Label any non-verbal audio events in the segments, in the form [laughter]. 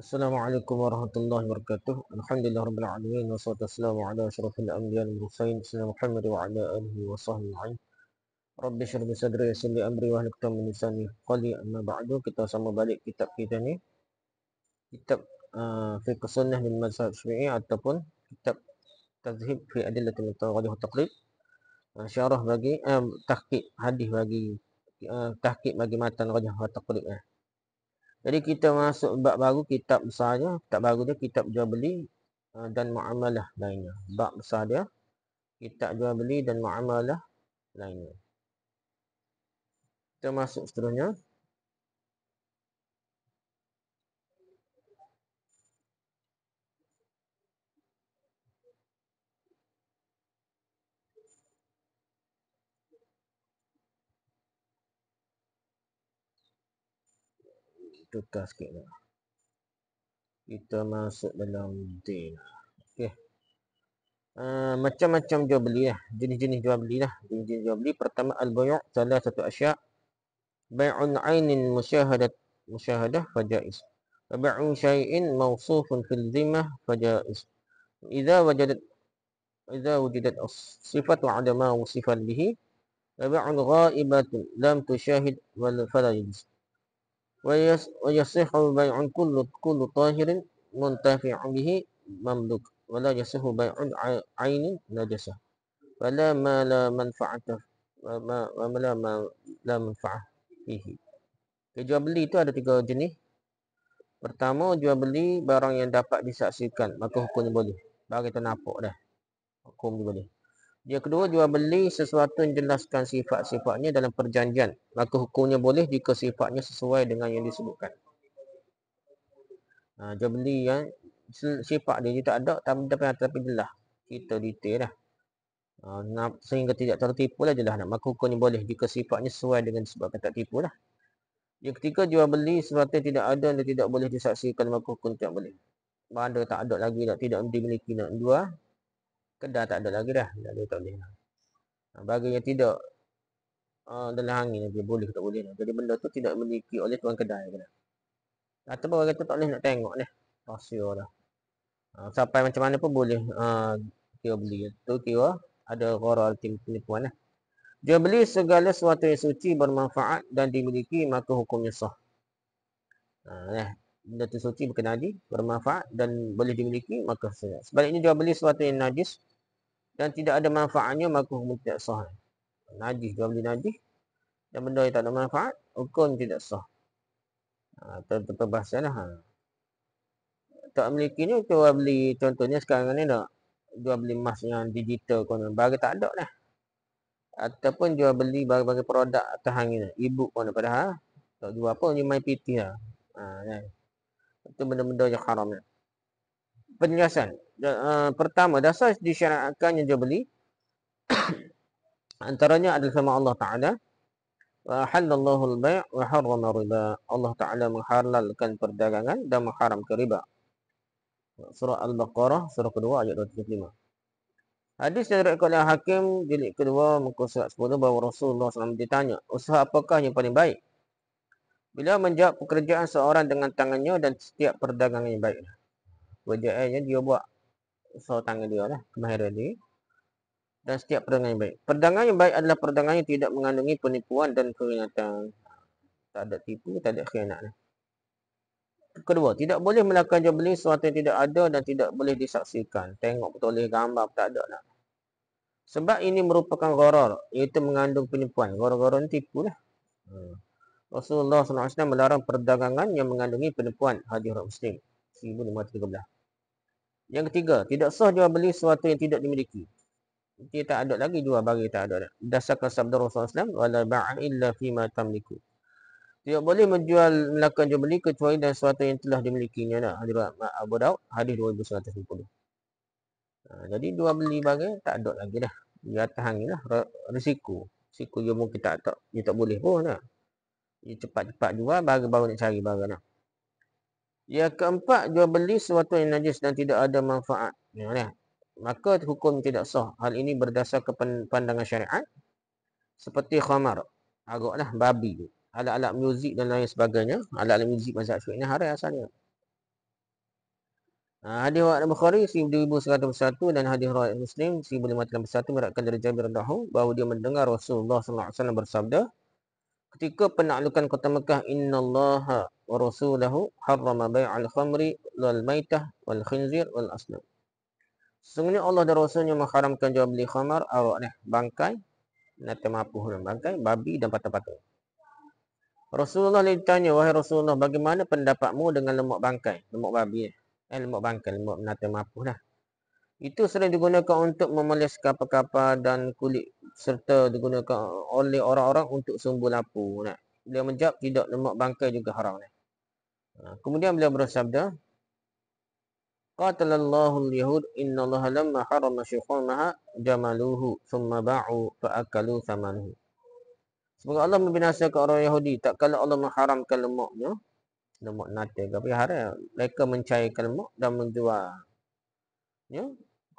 Assalamualaikum warahmatullahi wabarakatuh. Alhamdulillah rabbil alamin wassalatu wassalamu ala asyrafil anbiya'i wal mursalin sayyidina Muhammad wa ala alihi wa sahbihi ajma'in. Rabbi shrah li sadri yassir li amri wa hlul 'uqdatam min lisani yafqahu amma ba'du. Kita sama balik kitab kita ni. Kitab uh, Fiqh Sunnah min Mazhab Syafi'i ataupun kitab Tazhib fi Adillatil Mutawaddih wa Taqrib. Uh, syarah bagi uh, tahqiq hadis bagi uh, tahqiq bagi matan rajah wa taqrib. Uh. Eh. Jadi kita masuk bab baru kitab besarnya, kitab baru dia kitab jual beli uh, dan muamalah lainnya. Bab besar dia kitab jual beli dan muamalah lainnya. Kita masuk seterusnya. tukar sikit lah. Kita masuk dalam detail. Lah. Okey. Uh, macam-macam jual beli lah. Jenis-jenis jual beli lah. Jenis-jenis jual beli. Pertama, al-bayu' salah satu asyak. Bay'un aynin musyahadat musyahadah fajais. Bay'un syai'in mawsufun fil zimah fajais. Iza wajadat Iza wujudat sifat wa'adama wa sifat bihi Tabi'un ghaibatun Lam tushahid wal falajiz ويصح بيع كل كل طاهر منتفع به مملوك ولا يصح بيع عين نجسة ولا ما لا منفعة وما لا ما لا منفعة فيه Jual beli itu ada tiga jenis. Pertama, jual beli barang yang dapat disaksikan. Maka hukumnya boleh. Bagi tanah apok dah. Hukum boleh. Yang kedua jual beli sesuatu yang jelaskan sifat-sifatnya dalam perjanjian. Maka hukumnya boleh jika sifatnya sesuai dengan yang disebutkan. Ha, jual beli yang sifat dia, dia tak ada tapi, tapi, tapi jelas. Kita detail lah. Ha, sehingga tidak tertipu lah jelas. Nak. Maka hukumnya boleh jika sifatnya sesuai dengan disebabkan tak tipu lah. Yang ketiga jual beli sesuatu yang tidak ada dan tidak boleh disaksikan maka hukum tidak boleh. Bandar tak ada lagi nak tidak dimiliki nak jual kedah kan tak ada lagi dah tak ada tak boleh lah ah, bagi yang tidak uh, dalam hangin dia boleh tak boleh lah jadi benda tu tidak memiliki oleh tuan kedai kena ataupun orang kata tak boleh nak tengok ni pasir lah uh, ah, sampai macam mana pun boleh uh, kira beli tu kira ada goral tim penipuan lah dia beli segala sesuatu yang suci bermanfaat dan dimiliki maka hukumnya sah uh, ya. Benda tu suci berkenali, bermanfaat dan boleh dimiliki maka sah. Sebaliknya jual beli sesuatu yang najis dan tidak ada manfaatnya maka hukum tidak sah. Najis jual beli najis dan benda yang tak ada manfaat hukum tidak sah. Ha, Tentu lah. Ha. Tak memiliki ni jual beli contohnya sekarang ni nak jual beli emas yang digital kau bagi tak ada lah. Ataupun jual beli bagi-bagi produk atas hangin. Ibu pun padahal tak jual apa ni main piti lah. Ha, ya. Itu benda-benda yang haram lah penjelasan. Uh, pertama, dasar disyariatkan yang jual beli. [coughs] Antaranya adalah sama Allah Ta'ala. Halallahu al-bay' wa harrama riba. Allah Ta'ala menghalalkan perdagangan dan mengharamkan riba. Surah Al-Baqarah, surah kedua ayat 25. Hadis yang diriwayatkan oleh Hakim jilid kedua muka surat 10 bahawa Rasulullah SAW ditanya, usaha apakah yang paling baik? Bila menjawab pekerjaan seorang dengan tangannya dan setiap perdagangan yang baiklah. Kerajaannya eh, dia buat usaha tangan dia lah. Kemahiran dia. Dan setiap perdagangan yang baik. Perdagangan yang baik adalah perdagangan yang tidak mengandungi penipuan dan keringatan. Tak ada tipu, tak ada khianat. Kedua, tidak boleh melakukan jual beli sesuatu yang tidak ada dan tidak boleh disaksikan. Tengok betul oleh gambar tak ada lah. Sebab ini merupakan gharar, iaitu mengandung penipuan. Gharar-gharar ni tipu lah. Hmm. Rasulullah SAW melarang perdagangan yang mengandungi penipuan hadis Muslim. 1513. Yang ketiga, tidak sah jual beli sesuatu yang tidak dimiliki. Jadi tak ada lagi jual bagi tak ada. Dasarkan sabda Rasulullah SAW, wala ba'a illa fi ma tamliku. Tidak boleh menjual melakukan jual beli kecuali dan sesuatu yang telah dimilikinya. Nah, hadis Abu Daud, hadis 2150. Ha, jadi jual beli bagi tak ada lagi dah. Dia lah risiko. Risiko dia mungkin tak tak dia tak boleh pun nah. Dia cepat-cepat jual baru baru nak cari barang nah. Yang keempat, jual beli sesuatu yang najis dan tidak ada manfaat. Ya, kan? maka hukum tidak sah. Hal ini berdasar pandangan syariat. Seperti khamar. Agaklah babi. Alat-alat muzik dan lain sebagainya. Alat-alat muzik mazhab syuk ini haram asalnya. Ha, hadis Wa'ad Bukhari 1101 dan hadis Rakyat Muslim 1501 merakkan dari Jabir Dahu bahawa dia mendengar Rasulullah SAW bersabda ketika penaklukan kota Mekah innallaha wa rasulahu harrama bai'al khamri wal maitah wal khinzir wal aslam sesungguhnya Allah dan rasulnya mengharamkan jual beli khamar arwah ni bangkai nata mapuh dan bangkai babi dan patah-patah Rasulullah ditanya wahai Rasulullah bagaimana pendapatmu dengan lemak bangkai lemak babi eh lemak bangkai lemak nata mapuh dah itu sering digunakan untuk memoles kapal-kapal dan kulit serta digunakan oleh orang-orang untuk sumbu lapu. Nak. Beliau menjawab tidak lemak bangkai juga haram. Nak. Ha, kemudian beliau bersabda, Qatalallahu al-Yahud inna Allah lamma haram syukhul jamaluhu summa ba'u fa'akalu thamanuhu. Semoga Allah membinasakan orang Yahudi. Tak kala Allah mengharamkan lemaknya. Lemak nate. Tapi haram. Mereka mencairkan lemak dan menjual. Ya,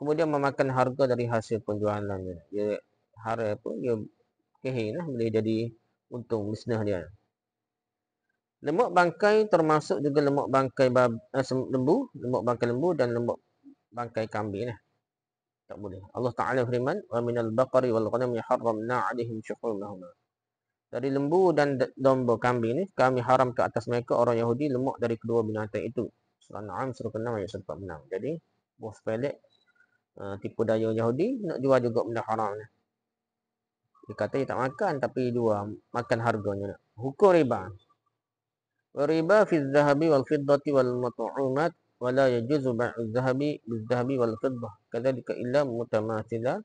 kemudian memakan harga dari hasil penjualannya. Dia hara apa dia kehilah boleh jadi untung bisnes dia. Lemak bangkai termasuk juga lemak bangkai bab, eh, lembu, lemak bangkai lembu dan lemak bangkai kambing lah. Tak boleh. Allah Taala firman, "Wa minal baqari wal ghanami haramna 'alaihim shuhumahuma." Dari lembu dan domba kambing ni kami haram ke atas mereka orang Yahudi lemak dari kedua binatang itu. Surah An'am surah ke ayat 46. Jadi, bos pelik Ah, tipu daya Yahudi nak jual juga benda haram ni. Dia kata dia tak makan tapi dua makan harganya nak. Hukum riba. Riba fi zahabi wal fiddati wal mat'umat wa la yajuzu ba'u zahabi bil zahabi wal fiddah kadzalika illa mutamatsila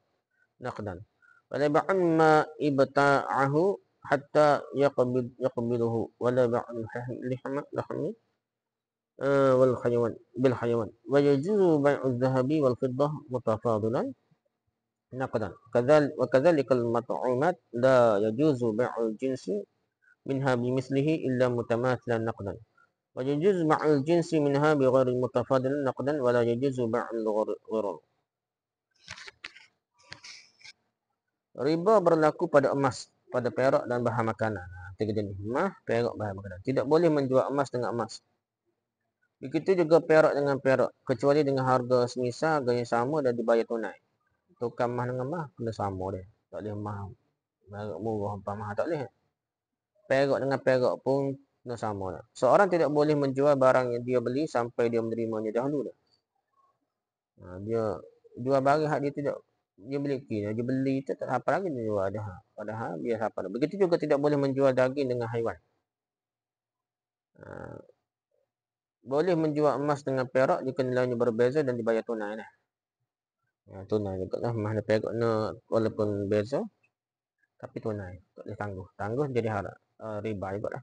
naqdan. Wa la ba'amma ibta'ahu hatta yaqbid yaqbiduhu wa la ba'u lihma lahmi آه، والحيوان بالحيوان ويجوز بيع الذهب والفضة متفاضلا نقدا وكذلك المطعومات لا يجوز بيع الجنس منها بمثله إلا متماثلا نقدا ويجوز بيع الجنس منها بغير متفاضل نقدا ولا يجوز بيع الغرر Riba berlaku pada emas, pada perak dan bahan makanan. Tiga jenis emas, perak, bahan makanan. Tidak boleh menjual emas dengan emas. begitu juga perak dengan perak. Kecuali dengan harga semisal, harga yang sama dan dibayar tunai. Tukar mah dengan mah, kena sama dia. Tak boleh mah. Perak murah, empat mah. Tak boleh. Perak dengan perak pun kena sama. Dia. Seorang tidak boleh menjual barang yang dia beli sampai dia menerimanya dahulu. Dia. Nah, ha, dia jual barang hak dia tidak dia beli kini, dia beli itu tak apa lagi dia jual ada hak. Padahal biasa apa. Begitu juga tidak boleh menjual daging dengan haiwan. Ha, boleh menjual emas dengan perak jika nilainya berbeza dan dibayar tunai lah. Ya, tunai juga lah. Emas dan perak ni walaupun beza. Tapi tunai. Tak boleh tangguh. Tangguh jadi harap. Uh, riba juga lah.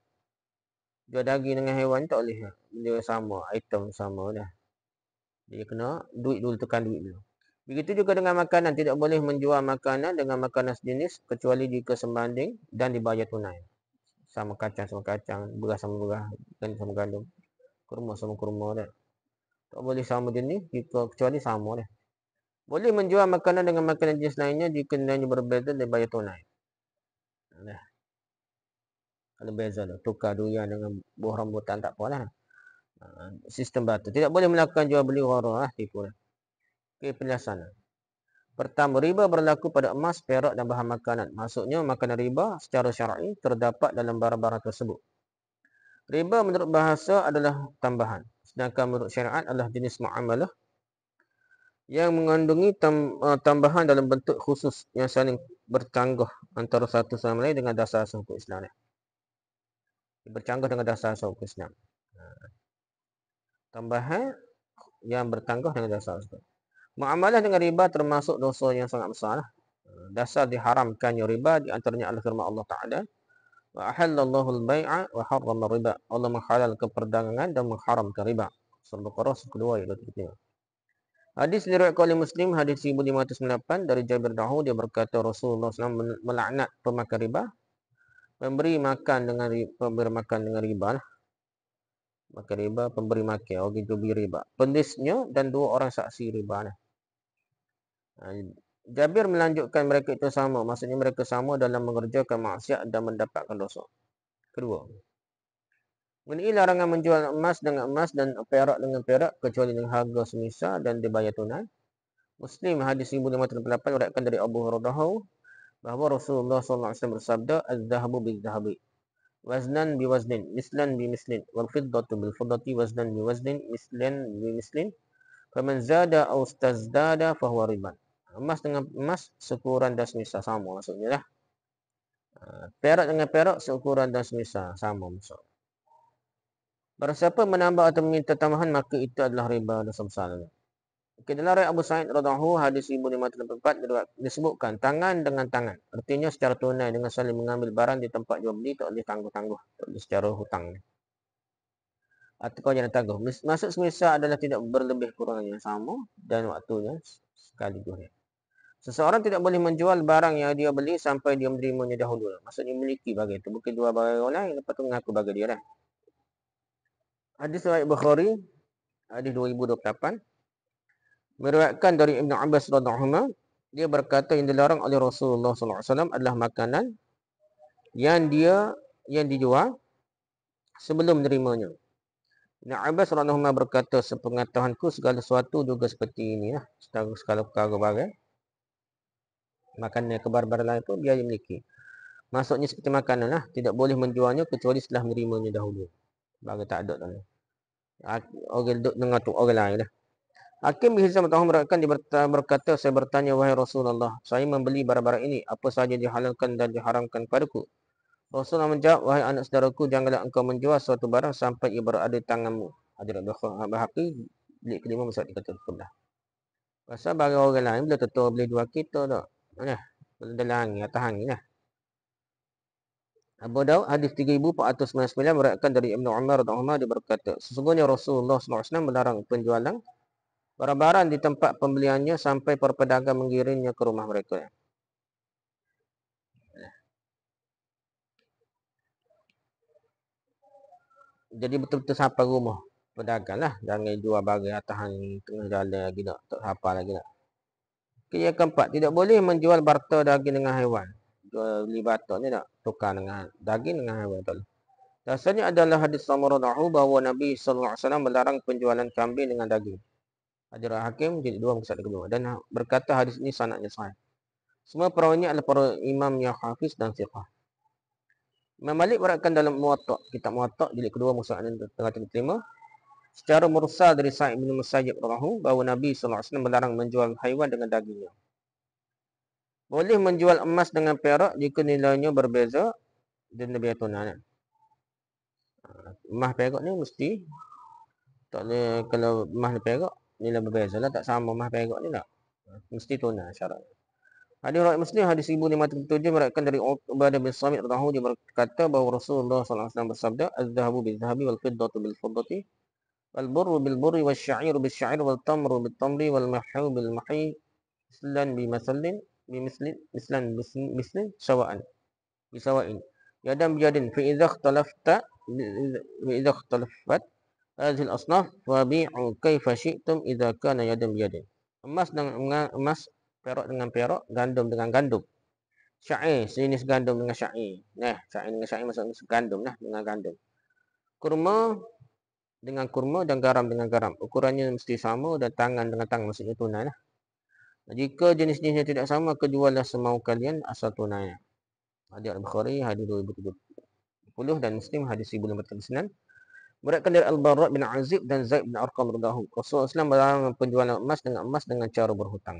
Jual daging dengan haiwan tak boleh. Dia sama. Item sama dah. Dia kena duit dulu. Tekan duit dulu. Begitu juga dengan makanan. Tidak boleh menjual makanan dengan makanan sejenis. Kecuali jika sembanding dan dibayar tunai. Sama kacang sama kacang. Beras sama beras. Gandum sama gandum kurma sama kurma dah. Tak boleh sama jenis jika kecuali sama dah. Boleh menjual makanan dengan makanan jenis lainnya jika nilainya berbeza dia bayar tunai. Nah. Kalau beza lah. Tukar durian dengan buah rambutan tak apa lah. Sistem batu. Tidak boleh melakukan jual beli orang-orang lah. Tipu lah. Okey, penjelasan lah. Pertama, riba berlaku pada emas, perak dan bahan makanan. Maksudnya, makanan riba secara syar'i terdapat dalam barang-barang tersebut. Riba menurut bahasa adalah tambahan. Sedangkan menurut syariat adalah jenis muamalah yang mengandungi eh, tambahan dalam bentuk khusus yang saling bercanggah antara satu sama lain dengan dasar asal hukum Islam. Bercanggah dengan dasar asal hukum Islam. Tambahan yang bertanggah dengan dasar asal. Muamalah dengan riba termasuk dosa yang sangat besar. Eh, dasar diharamkannya riba di antaranya adalah firman Allah Ta'ala wa ahallallahu al-bai'a wa harrama riba Allah menghalal keperdagangan dan mengharamkan riba surah al-qarah kedua ayat ketiga Hadis diriwayatkan oleh Muslim hadis 1598 dari Jabir Dahu dia berkata Rasulullah SAW melaknat pemakan riba memberi makan dengan riba, pemberi makan dengan riba lah. makan riba pemberi makan orang oh, itu beri riba Pendisnya dan dua orang saksi riba lah. Ha, Jabir melanjutkan mereka itu sama. Maksudnya mereka sama dalam mengerjakan maksiat dan mendapatkan dosa. Kedua. Mengenai larangan menjual emas dengan emas dan perak dengan perak kecuali dengan harga semisal dan dibayar tunai. Muslim hadis 1588 uraikan dari Abu Hurairah bahawa Rasulullah SAW bersabda Az-zahabu bil-zahabi waznan bi waznin mislan bi mislin wal fiddatu bil fiddati waznan bi waznin mislan bi mislin faman zada aw istazdada fa riban emas dengan emas seukuran dan semisal sama maksudnya lah. Perak dengan perak seukuran dan semisal sama maksudnya. Barang siapa menambah atau meminta tambahan maka itu adalah riba dan semisalnya. Okey dalam riwayat Abu Said radhiyallahu hadis 1584 disebutkan tangan dengan tangan. Artinya secara tunai dengan saling mengambil barang di tempat jual beli tak boleh tangguh-tangguh tak boleh secara hutang. Atau kau jangan tangguh. Maksud semisal adalah tidak berlebih kurangnya sama dan waktunya sekali juga. Seseorang tidak boleh menjual barang yang dia beli sampai dia menerimanya dahulu. Maksudnya memiliki bagi itu. Bukan jual barang orang lain. Lepas tu mengaku bagai dia lah. Hadis Raya Bukhari. Hadis 2028. Meruatkan dari Ibn Abbas RA. Dia berkata yang dilarang oleh Rasulullah SAW adalah makanan. Yang dia yang dijual sebelum menerimanya. Ibn Abbas RA berkata sepengetahuanku segala sesuatu juga seperti ini. Ya. segala perkara-perkara makanan kebarbaran lain pun biar dia miliki. Maksudnya seperti makanan lah. Tidak boleh menjualnya kecuali setelah menerimanya dahulu. Bagi tak ada tanya. Lah. Orang duduk dengar tu orang lain lah. Hakim bin Hizam Tahu merakan berkata, saya bertanya, wahai Rasulullah, saya membeli barang-barang ini, apa sahaja dihalalkan dan diharamkan padaku. Rasulullah menjawab, wahai anak saudaraku, janganlah engkau menjual suatu barang sampai ia berada di tanganmu. Hadirat Bahaki, beli kelima masyarakat dikatakan. Pasal bagi orang lain, bila tetap boleh jual kita tak? Okey. Pada dalam hangi atau hangi lah. Abu Daud hadis 3499 meriwayatkan dari Ibnu Umar radhiyallahu dia berkata sesungguhnya Rasulullah SAW melarang penjualan barang-barang di tempat pembeliannya sampai para pedagang mengirimnya ke rumah mereka. Jadi betul-betul sampai rumah pedagang lah. Jangan jual barang atas hangi tengah jalan lagi nak. Tak apa lagi nak. Okay, yang keempat, tidak boleh menjual barter daging dengan haiwan. Jual beli batok ni tak? Tukar dengan daging dengan haiwan. Dasarnya adalah hadis Samurah Nahu bahawa Nabi SAW melarang penjualan kambing dengan daging. Hadirah Hakim, jadi dua mengisat ke dua. Dan ha, berkata hadis ini sanatnya sahih. Semua perawannya adalah para imam yang hafiz dan siqah. Memalik Malik beratkan dalam muatok, kitab muatok, jilid kedua, musa'an yang tengah terima secara mursal dari Sa'id bin Musayyib rahu bahawa Nabi Sallallahu Alaihi Wasallam melarang menjual haiwan dengan dagingnya. Boleh menjual emas dengan perak jika nilainya berbeza dan lebih tunan. Emas perak ni mesti tak boleh kalau emas perak nilai berbeza lah tak sama emas perak ni lah. Mesti tunan syaratnya. Hadis Rakyat Muslim, hadis 1507, merayakan dari Ubadah bin Samit Rahu, dia berkata bahawa Rasulullah SAW bersabda, Az-Zahabu bin Zahabi wal-Qiddatu bil-Fuddati والبر بالبر والشعير بالشعير والتمر بالتمر والمحي بالمحي مثلا بمثل بمثل مثلا مثل سواء بسواء يدا بيد فإذا اختلفت فإذا اختلفت هذه الأصناف فبيعوا كيف شئتم إذا كان يدا بيد emas dengan emas perak dengan perak gandum dengan gandum syair jenis gandum dengan syair nah syair dengan syair maksudnya gandum nah dengan gandum kurma dengan kurma dan garam dengan garam. Ukurannya mesti sama dan tangan dengan tangan maksudnya tunai lah. Jika jenis-jenisnya tidak sama, kejuallah semau kalian asal tunai. Hadis Al-Bukhari, hadis 2070 dan Muslim hadis 1049. Beratkan dari Al-Barra bin Azib dan Zaid bin Arqam radhiyallahu anhu. Rasulullah melarang penjualan emas dengan emas dengan cara berhutang.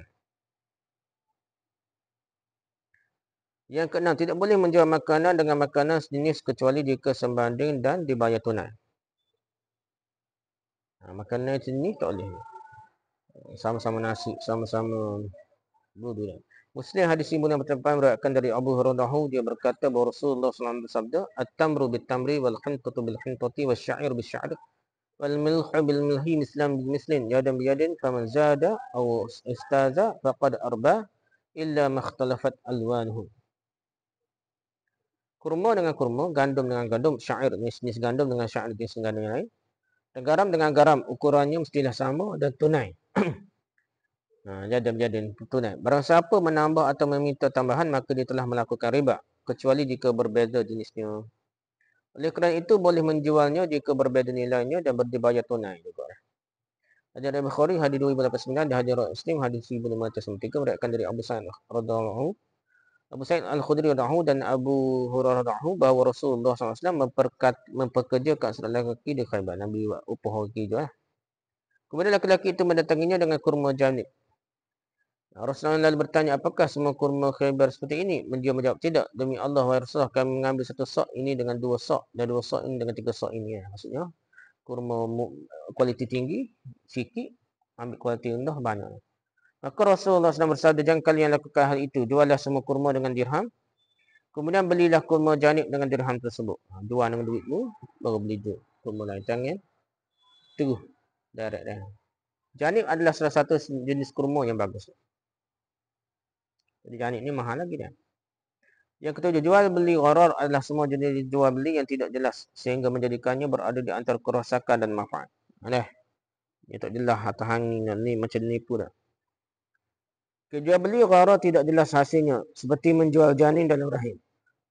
Yang keenam, tidak boleh menjual makanan dengan makanan sejenis kecuali jika sembanding dan dibayar tunai. Ha, makanan macam ni tak boleh eh, sama-sama nasi sama-sama budu lah. Muslim hadis ibu yang bertempat merupakan dari Abu Hurairah dia berkata bahawa Rasulullah SAW bersabda At-tamru bil-tamri wal-hantutu bil-hantuti wal-sya'ir bil-sya'ir wal-milhu bil-milhi mislam bil-mislin yadam yadin, faman zada aw istaza faqad arba illa makhtalafat alwanuhu kurma dengan kurma, gandum dengan gandum, syair jenis gandum dengan syair jenis gandum yang lain garam dengan garam ukurannya mestilah sama dan tunai. [clears throat] ha, jadi tunai. Barang siapa menambah atau meminta tambahan maka dia telah melakukan riba kecuali jika berbeza jenisnya. Oleh kerana itu boleh menjualnya jika berbeza nilainya dan berdibayar tunai juga. Hadir Ibn Khori, hadir 2089, dan hadir Muslim, hadir 1593, merayakan dari Abu Sa'id. Radha Allah. Abu Said Al-Khudri radhiyallahu dan Abu Hurairah radhiyallahu bahawa Rasulullah SAW memperkat memperkerjakan selalai lelaki di Khaibar. Nabi upah kaki tu lah. Kemudian lelaki itu mendatanginya dengan kurma janib. Rasulullah lalu bertanya, apakah semua kurma khaybar seperti ini? Dia menjawab, tidak. Demi Allah, wahai Rasulullah, kami mengambil satu sok ini dengan dua sok. Dan dua sok ini dengan tiga sok ini. Ya. Maksudnya, kurma kualiti tinggi, sikit. Ambil kualiti rendah, banyak. Maka Rasulullah SAW bersabda, jangan kalian lakukan hal itu. Jualah semua kurma dengan dirham. Kemudian belilah kurma janib dengan dirham tersebut. Ha, jual dengan duitmu, baru beli dua. Kurma lain tangan. Ya? Teruh. Direct dah. Janib adalah salah satu jenis kurma yang bagus. Jadi janib ni mahal lagi dah. Yang ketujuh, jual beli gharar adalah semua jenis jual beli yang tidak jelas. Sehingga menjadikannya berada di antara kerosakan dan manfaat. Ini tak jelas. Atau hangin ni macam ni pula. Kerja beli gharar tidak jelas hasilnya seperti menjual janin dalam rahim.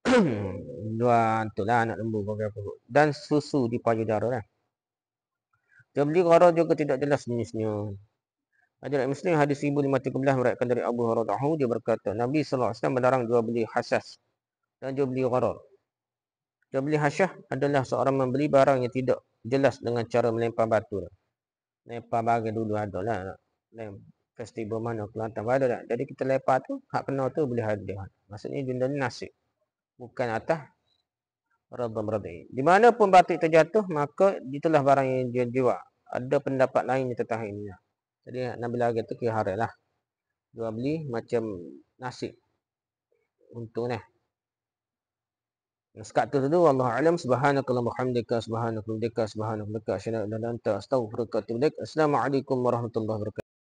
[clears throat] Dua antulah anak lembu bagi apa dan susu di payudara lah. Kerja beli gharar juga tidak jelas jenisnya. Ajaran Muslim hadis 1513 meriwayatkan dari Abu Hurairah dia berkata Nabi SAW alaihi jual beli hasas dan jual beli gharar. Jual beli hasyah adalah seorang membeli barang yang tidak jelas dengan cara melempar batu. Lempar bagi dulu adalah festival mana Kelantan ada tak jadi kita lepak tu hak kenal tu boleh hadir maksudnya benda ni nasib bukan atas radam radai di mana pun batik terjatuh maka itulah barang yang dia jual ada pendapat lain tentang hal ini jadi ambil lagi tu kira lah. jual beli macam nasib untung ni Sekat tu tu Allah alam subhanakallahu hamdika subhanakallahu hamdika subhanakallahu hamdika asyhadu an la warahmatullahi wabarakatuh